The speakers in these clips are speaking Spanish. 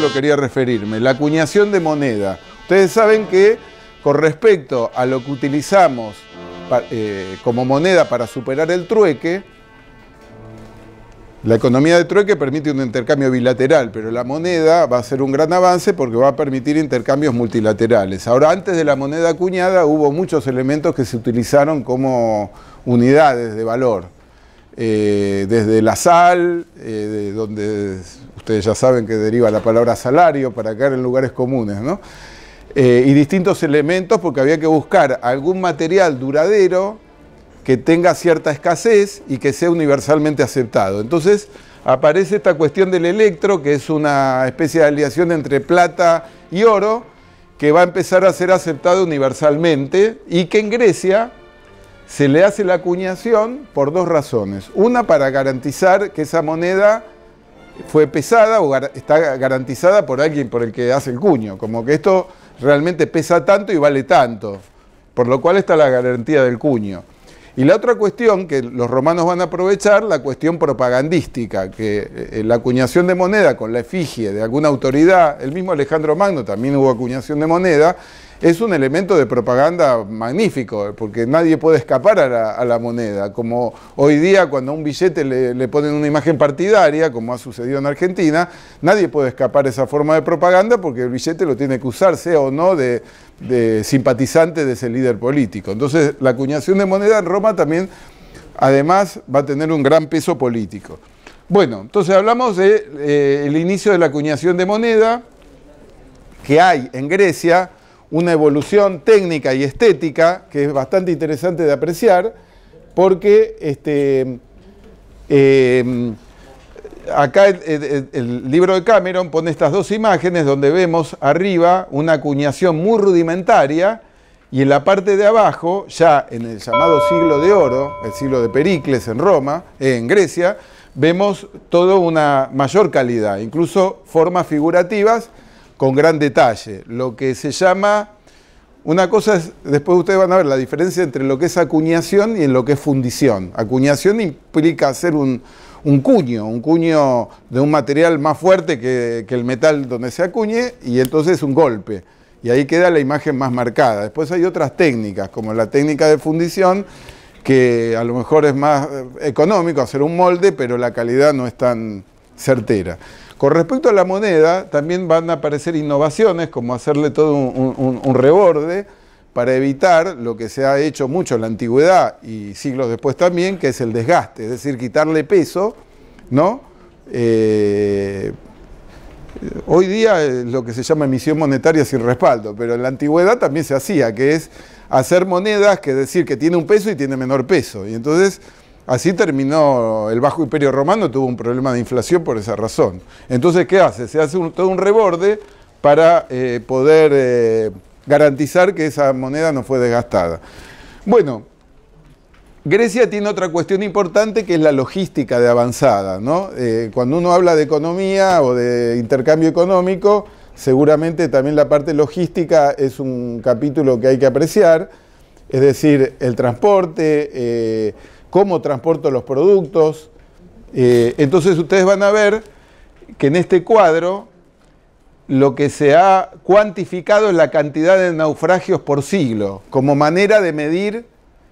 lo quería referirme, la acuñación de moneda. Ustedes saben que con respecto a lo que utilizamos eh, como moneda para superar el trueque, la economía de trueque permite un intercambio bilateral, pero la moneda va a ser un gran avance porque va a permitir intercambios multilaterales. Ahora, antes de la moneda acuñada hubo muchos elementos que se utilizaron como unidades de valor. Eh, desde la sal, eh, donde ustedes ya saben que deriva la palabra salario para caer en lugares comunes, ¿no? Eh, y distintos elementos porque había que buscar algún material duradero que tenga cierta escasez y que sea universalmente aceptado. Entonces aparece esta cuestión del electro, que es una especie de aliación entre plata y oro, que va a empezar a ser aceptado universalmente y que en Grecia se le hace la acuñación por dos razones. Una, para garantizar que esa moneda fue pesada o está garantizada por alguien por el que hace el cuño. Como que esto realmente pesa tanto y vale tanto. Por lo cual está la garantía del cuño. Y la otra cuestión que los romanos van a aprovechar, la cuestión propagandística, que eh, la acuñación de moneda con la efigie de alguna autoridad, el mismo Alejandro Magno también hubo acuñación de moneda, es un elemento de propaganda magnífico, porque nadie puede escapar a la, moneda, como hoy día cuando a un billete le, le ponen una imagen partidaria, como ha sucedido en Argentina, nadie puede escapar a esa forma de propaganda porque el billete lo tiene que usarse o no de, de simpatizantes de ese líder político. Entonces, la acuñación de moneda en Roma también, además, va a tener un gran peso político. Bueno, entonces hablamos del de, eh, inicio de la acuñación de moneda, que hay en Grecia una evolución técnica y estética que es bastante interesante de apreciar, porque este, eh, acá el, libro de Cameron pone estas dos imágenes donde vemos arriba una acuñación muy rudimentaria y en la parte de abajo, ya en el llamado siglo de oro, el siglo de Pericles en Roma, eh, en Grecia, vemos toda una mayor calidad, incluso formas figurativas con gran detalle, lo que se llama una cosa es, después ustedes van a ver la diferencia entre lo que es acuñación y en lo que es fundición. Acuñación implica hacer un, un cuño, un cuño de un material más fuerte que, el metal donde se acuñe y entonces un golpe y ahí queda la imagen más marcada. Después hay otras técnicas, como la técnica de fundición, que a lo mejor es más eh, económico hacer un molde, pero la calidad no es tan certera. Con respecto a la moneda, también van a aparecer innovaciones, como hacerle todo un reborde para evitar lo que se ha hecho mucho en la antigüedad y siglos después también, que es el desgaste, es decir, quitarle peso, ¿no? Eh, hoy día es lo que se llama emisión monetaria sin respaldo, pero en la antigüedad también se hacía, que es hacer monedas que decir que tiene un peso y tiene menor peso. Y entonces así terminó el Bajo Imperio Romano, tuvo un problema de inflación por esa razón. Entonces, ¿qué hace? Se hace todo un reborde para eh, poder... Eh, garantizar que esa moneda no fue desgastada. Bueno, Grecia tiene otra cuestión importante que es la logística de avanzada. ¿no? Eh, cuando uno habla de economía o de intercambio económico, seguramente también la parte logística es un capítulo que hay que apreciar, es decir, el transporte, eh, cómo transporto los productos. Eh, entonces ustedes van a ver que en este cuadro lo que se ha cuantificado es la cantidad de naufragios por siglo, como manera de medir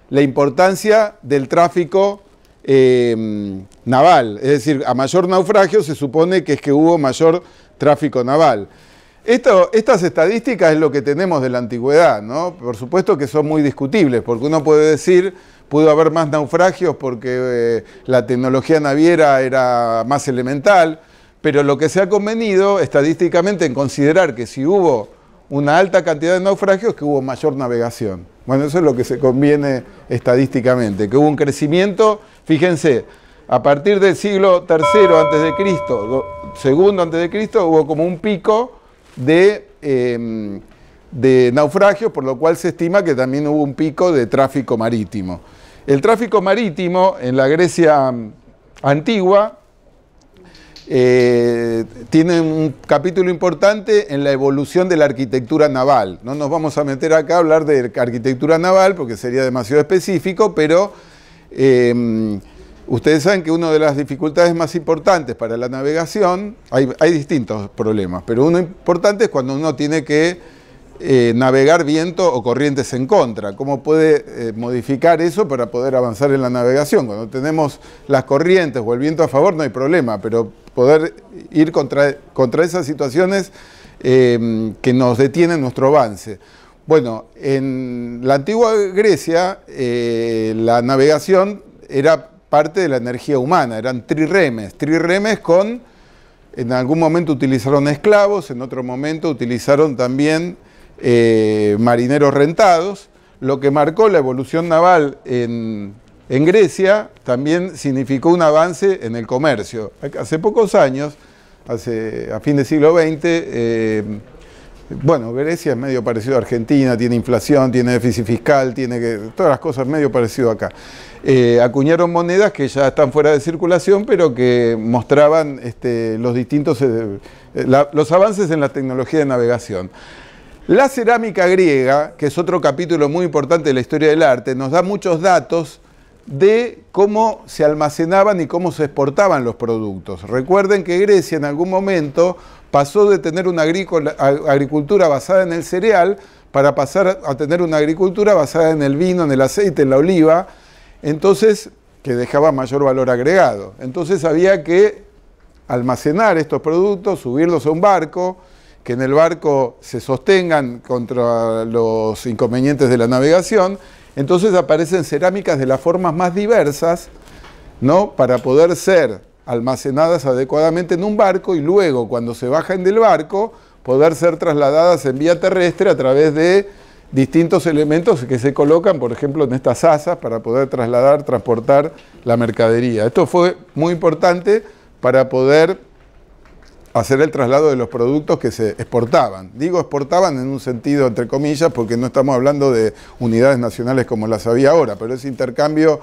la importancia del tráfico em, naval. Es decir, a mayor naufragio se supone que es que hubo mayor tráfico naval. estas estadísticas es lo que tenemos de la antigüedad, ¿no? Por supuesto que son muy discutibles, porque uno puede decir, pudo haber más naufragios porque eh, la tecnología naviera era más elemental, pero lo que se ha convenido estadísticamente en considerar que si hubo una alta cantidad de naufragios, que hubo mayor navegación. Bueno, eso es lo que se conviene estadísticamente, que hubo un crecimiento, fíjense, a partir del siglo III antes de Cristo, segundo antes de Cristo, hubo como un pico de, em, de naufragios, por lo cual se estima que también hubo un pico de tráfico marítimo. El tráfico marítimo en la Grecia em, antigua eh, tiene un capítulo importante en la evolución de la arquitectura naval. No nos vamos a meter acá a hablar de arquitectura naval porque sería demasiado específico, pero em, ustedes saben que una de las dificultades más importantes para la navegación, hay, distintos problemas, pero uno importante es cuando uno tiene que eh, navegar viento o corrientes en contra. ¿Cómo puede eh, modificar eso para poder avanzar en la navegación? Cuando tenemos las corrientes o el viento a favor no hay problema, pero poder ir contra, contra esas situaciones em, que nos detienen nuestro avance. Bueno, en la antigua Grecia eh, la navegación era parte de la energía humana, eran triremes, triremes con, en algún momento utilizaron esclavos, en otro momento utilizaron también eh, marineros rentados, lo que marcó la evolución naval en en Grecia también significó un avance en el comercio. Hace pocos años, hace, a fin del siglo XX, eh, bueno, Grecia es medio parecido a Argentina, tiene inflación, tiene déficit fiscal, tiene que, todas las cosas medio parecido acá. Eh, acuñaron monedas que ya están fuera de circulación, pero que mostraban este, los distintos eh, los avances en la tecnología de navegación. La cerámica griega, que es otro capítulo muy importante de la historia del arte, nos da muchos datos de cómo se almacenaban y cómo se exportaban los productos. Recuerden que Grecia en algún momento pasó de tener una agricultura basada en el cereal para pasar a tener una agricultura basada en el vino, en el aceite, en la oliva, entonces que dejaba mayor valor agregado. Entonces había que almacenar estos productos, subirlos a un barco, que en el barco se sostengan contra los inconvenientes de la navegación entonces aparecen cerámicas de las formas más diversas, ¿no? Para poder ser almacenadas adecuadamente en un barco y luego cuando se bajan del barco poder ser trasladadas en vía terrestre a través de distintos elementos que se colocan, por ejemplo, en estas asas para poder trasladar, transportar la mercadería. Esto fue muy importante para poder hacer el traslado de los productos que se exportaban. Digo exportaban en un sentido entre comillas porque no estamos hablando de unidades nacionales como las había ahora, pero ese intercambio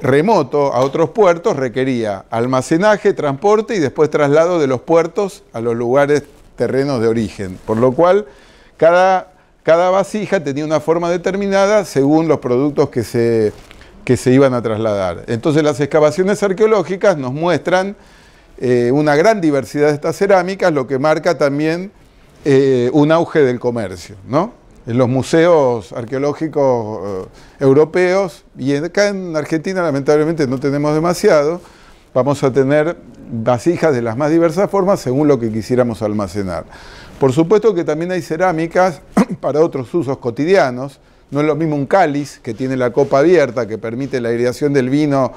remoto a otros puertos requería almacenaje, transporte y después traslado de los puertos a los lugares terrenos de origen, por lo cual cada, cada vasija tenía una forma determinada según los productos que se, que se iban a trasladar. Entonces las excavaciones arqueológicas nos muestran eh, una gran diversidad de estas cerámicas, lo que marca también eh, un auge del comercio, En los museos arqueológicos eh, europeos, y acá en Argentina lamentablemente no tenemos demasiado, vamos a tener vasijas de las más diversas formas según lo que quisiéramos almacenar. Por supuesto que también hay cerámicas para otros usos cotidianos. No es lo mismo un cáliz que tiene la copa abierta, que permite la aireación del vino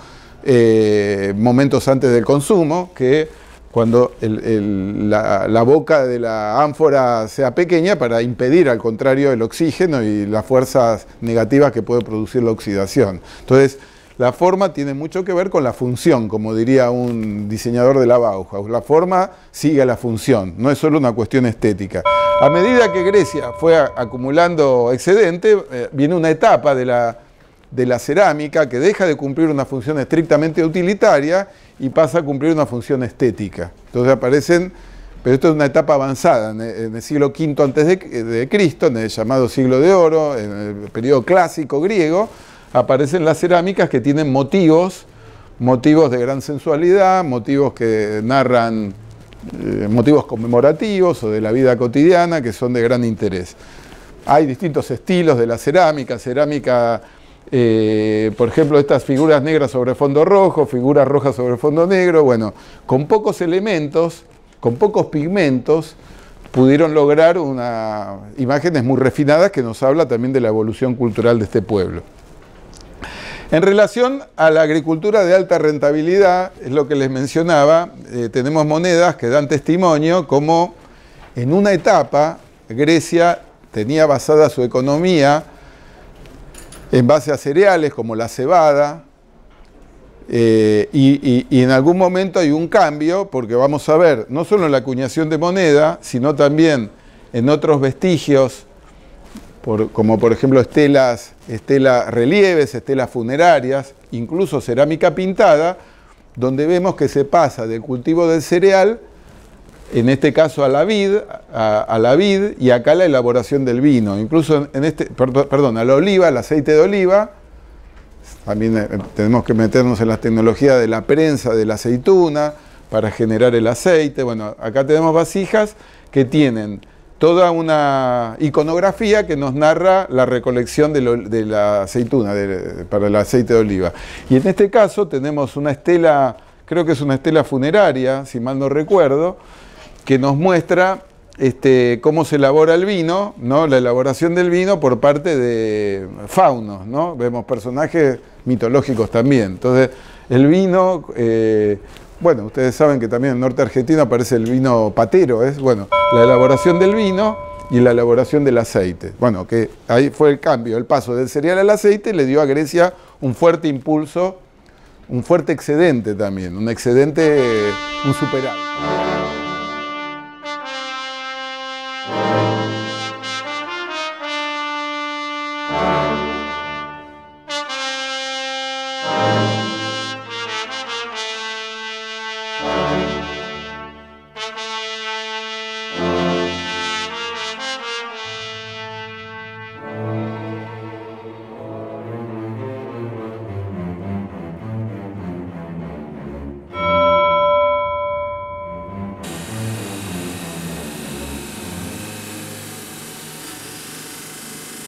eh, momentos antes del consumo, que cuando la, boca de la ánfora sea pequeña para impedir al contrario el oxígeno y las fuerzas negativas que puede producir la oxidación. Entonces, la forma tiene mucho que ver con la función, como diría un diseñador de la Bauhaus. La forma sigue a la función, no es solo una cuestión estética. A medida que Grecia fue acumulando excedente, eh, viene una etapa de la de la cerámica que deja de cumplir una función estrictamente utilitaria y pasa a cumplir una función estética. Entonces aparecen, pero esto es una etapa avanzada, en e, el siglo V antes de, Cristo, en el llamado siglo de oro, en el periodo clásico griego, aparecen las cerámicas que tienen motivos, motivos de gran sensualidad, motivos que narran eh, motivos conmemorativos o de la vida cotidiana que son de gran interés. Hay distintos estilos de la cerámica, cerámica eh, por ejemplo, estas figuras negras sobre fondo rojo, figuras rojas sobre fondo negro, bueno, con pocos elementos, con pocos pigmentos, pudieron lograr imágenes muy refinadas que nos habla también de la evolución cultural de este pueblo. En relación a la agricultura de alta rentabilidad, es lo que les mencionaba, eh, tenemos monedas que dan testimonio como en una etapa Grecia tenía basada su economía en base a cereales como la cebada, eh, y, en algún momento hay un cambio, porque vamos a ver, no solo en la acuñación de moneda, sino también en otros vestigios, como por ejemplo estelas, estelas relieves, estelas funerarias, incluso cerámica pintada, donde vemos que se pasa del cultivo del cereal en este caso a la vid, a, la vid y acá la elaboración del vino. Incluso en este, perdón, a la oliva, al aceite de oliva, también eh, tenemos que meternos en la tecnologías de la prensa de la aceituna para generar el aceite. Bueno, acá tenemos vasijas que tienen toda una iconografía que nos narra la recolección de, la aceituna para el aceite de oliva. Y en este caso tenemos una estela, creo que es una estela funeraria, si mal no recuerdo, que nos muestra este, cómo se elabora el vino, ¿no? la elaboración del vino por parte de faunos, ¿no? vemos personajes mitológicos también. Entonces, el vino, eh, bueno, ustedes saben que también en el norte argentino aparece el vino patero, es bueno, la elaboración del vino y la elaboración del aceite. Bueno, que ahí fue el cambio, el paso del cereal al aceite le dio a Grecia un fuerte impulso, un fuerte excedente también, un excedente, un superávit.